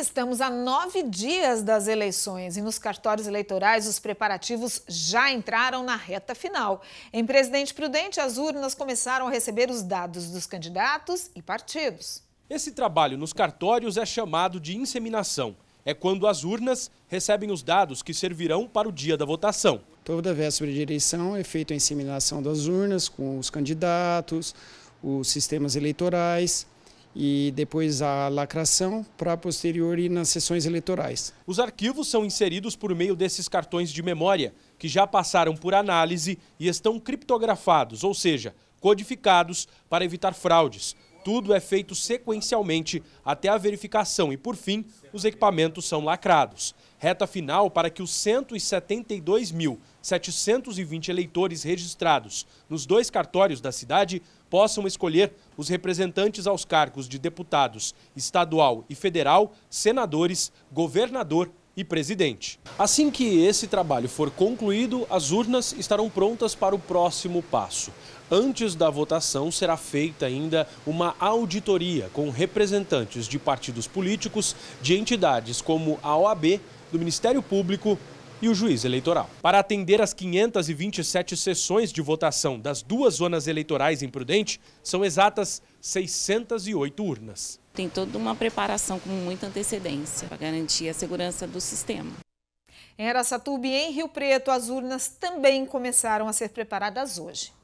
Estamos a nove dias das eleições e nos cartórios eleitorais os preparativos já entraram na reta final. Em Presidente Prudente, as urnas começaram a receber os dados dos candidatos e partidos. Esse trabalho nos cartórios é chamado de inseminação. É quando as urnas recebem os dados que servirão para o dia da votação. Toda véspera de eleição é feita a inseminação das urnas com os candidatos, os sistemas eleitorais e depois a lacração para posterior ir nas sessões eleitorais. Os arquivos são inseridos por meio desses cartões de memória, que já passaram por análise e estão criptografados, ou seja, codificados para evitar fraudes. Tudo é feito sequencialmente até a verificação e, por fim, os equipamentos são lacrados. Reta final para que os 172.720 eleitores registrados nos dois cartórios da cidade possam escolher os representantes aos cargos de deputados estadual e federal, senadores, governador e presidente. Assim que esse trabalho for concluído, as urnas estarão prontas para o próximo passo. Antes da votação, será feita ainda uma auditoria com representantes de partidos políticos, de entidades como a OAB, do Ministério Público e o juiz eleitoral. Para atender as 527 sessões de votação das duas zonas eleitorais em Prudente, são exatas 608 urnas tem toda uma preparação com muita antecedência para garantir a segurança do sistema. Em Araçatuba e em Rio Preto, as urnas também começaram a ser preparadas hoje.